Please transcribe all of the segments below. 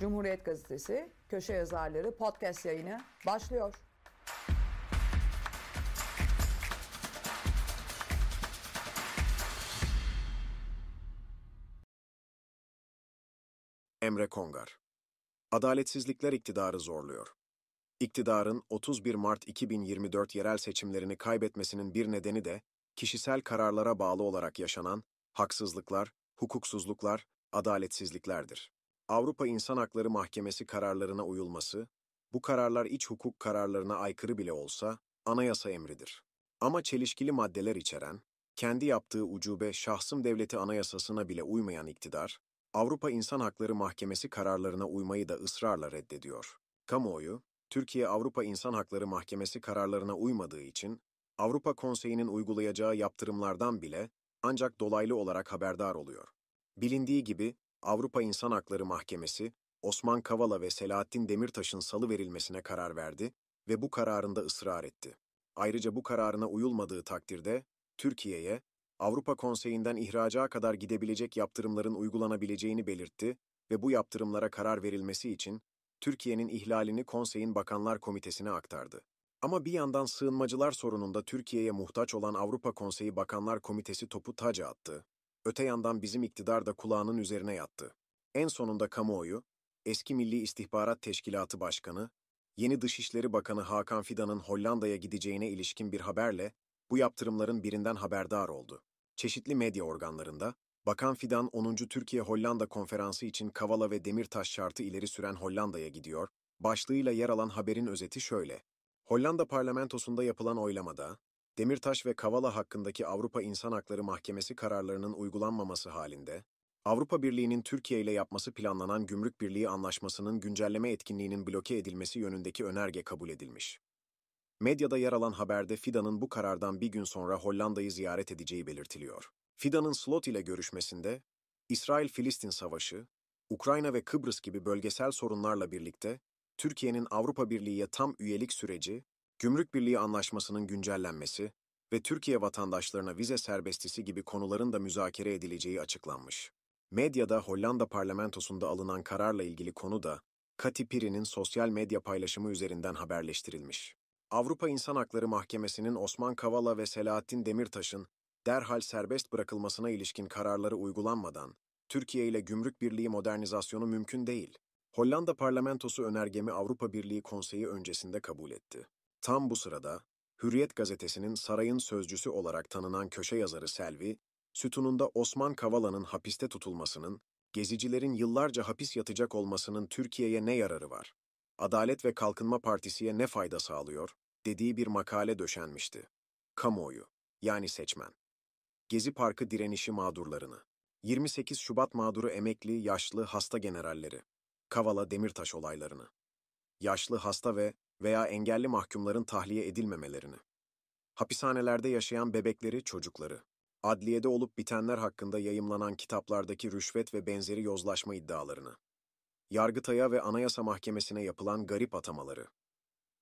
Cumhuriyet Gazetesi köşe yazarları podcast yayını başlıyor. Emre Kongar Adaletsizlikler iktidarı zorluyor. İktidarın 31 Mart 2024 yerel seçimlerini kaybetmesinin bir nedeni de kişisel kararlara bağlı olarak yaşanan haksızlıklar, hukuksuzluklar, adaletsizliklerdir. Avrupa İnsan Hakları Mahkemesi kararlarına uyulması, bu kararlar iç hukuk kararlarına aykırı bile olsa, anayasa emridir. Ama çelişkili maddeler içeren, kendi yaptığı ucube şahsım devleti anayasasına bile uymayan iktidar, Avrupa İnsan Hakları Mahkemesi kararlarına uymayı da ısrarla reddediyor. Kamuoyu, Türkiye Avrupa İnsan Hakları Mahkemesi kararlarına uymadığı için, Avrupa Konseyi'nin uygulayacağı yaptırımlardan bile ancak dolaylı olarak haberdar oluyor. Bilindiği gibi Avrupa İnsan Hakları Mahkemesi, Osman Kavala ve Selahattin Demirtaş'ın salı verilmesine karar verdi ve bu kararında ısrar etti. Ayrıca bu kararına uyulmadığı takdirde Türkiye'ye Avrupa Konseyi'nden ihraca kadar gidebilecek yaptırımların uygulanabileceğini belirtti ve bu yaptırımlara karar verilmesi için Türkiye'nin ihlalini Konseyin Bakanlar Komitesi'ne aktardı. Ama bir yandan sığınmacılar sorununda Türkiye'ye muhtaç olan Avrupa Konseyi Bakanlar Komitesi topu taca attı Öte yandan bizim iktidar da kulağının üzerine yattı. En sonunda kamuoyu, eski Milli İstihbarat Teşkilatı Başkanı, yeni Dışişleri Bakanı Hakan Fidan'ın Hollanda'ya gideceğine ilişkin bir haberle bu yaptırımların birinden haberdar oldu. Çeşitli medya organlarında, Bakan Fidan 10. Türkiye-Hollanda konferansı için Kavala ve Demirtaş şartı ileri süren Hollanda'ya gidiyor, başlığıyla yer alan haberin özeti şöyle. Hollanda parlamentosunda yapılan oylamada, Demirtaş ve Kavala hakkındaki Avrupa İnsan Hakları Mahkemesi kararlarının uygulanmaması halinde, Avrupa Birliği'nin Türkiye ile yapması planlanan Gümrük Birliği Anlaşması'nın güncelleme etkinliğinin bloke edilmesi yönündeki önerge kabul edilmiş. Medyada yer alan haberde Fidan'ın bu karardan bir gün sonra Hollanda'yı ziyaret edeceği belirtiliyor. Fidan'ın Slot ile görüşmesinde, İsrail-Filistin Savaşı, Ukrayna ve Kıbrıs gibi bölgesel sorunlarla birlikte, Türkiye'nin Avrupa Birliği'ye tam üyelik süreci Gümrük Birliği Anlaşması'nın güncellenmesi ve Türkiye vatandaşlarına vize serbestisi gibi konuların da müzakere edileceği açıklanmış. Medyada Hollanda parlamentosunda alınan kararla ilgili konu da Kati Piri'nin sosyal medya paylaşımı üzerinden haberleştirilmiş. Avrupa İnsan Hakları Mahkemesi'nin Osman Kavala ve Selahattin Demirtaş'ın derhal serbest bırakılmasına ilişkin kararları uygulanmadan Türkiye ile Gümrük Birliği modernizasyonu mümkün değil. Hollanda parlamentosu önergemi Avrupa Birliği Konseyi öncesinde kabul etti. Tam bu sırada Hürriyet gazetesinin sarayın sözcüsü olarak tanınan köşe yazarı Selvi, sütununda Osman Kavala'nın hapiste tutulmasının, gezicilerin yıllarca hapis yatacak olmasının Türkiye'ye ne yararı var? Adalet ve Kalkınma Partisi'ye ne fayda sağlıyor? dediği bir makale döşenmişti. Kamuoyu, yani seçmen. Gezi Parkı direnişi mağdurlarını. 28 Şubat mağduru emekli, yaşlı, hasta generalleri. Kavala Demirtaş olaylarını. Yaşlı, hasta ve veya engelli mahkumların tahliye edilmemelerini, hapishanelerde yaşayan bebekleri, çocukları, adliyede olup bitenler hakkında yayımlanan kitaplardaki rüşvet ve benzeri yozlaşma iddialarını, Yargıtay'a ve Anayasa Mahkemesi'ne yapılan garip atamaları,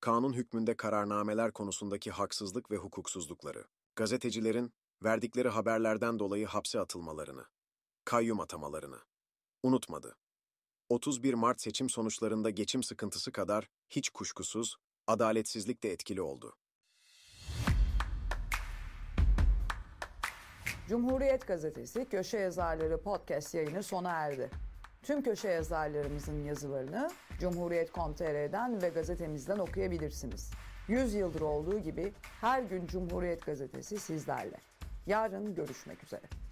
kanun hükmünde kararnameler konusundaki haksızlık ve hukuksuzlukları, gazetecilerin verdikleri haberlerden dolayı hapse atılmalarını, kayyum atamalarını unutmadı. 31 Mart seçim sonuçlarında geçim sıkıntısı kadar hiç kuşkusuz adaletsizlik de etkili oldu. Cumhuriyet Gazetesi Köşe Yazarları podcast yayını sona erdi. Tüm köşe yazarlarımızın yazılarını cumhuriyet.com.tr'den ve gazetemizden okuyabilirsiniz. 100 yıldır olduğu gibi her gün Cumhuriyet Gazetesi sizlerle. Yarın görüşmek üzere.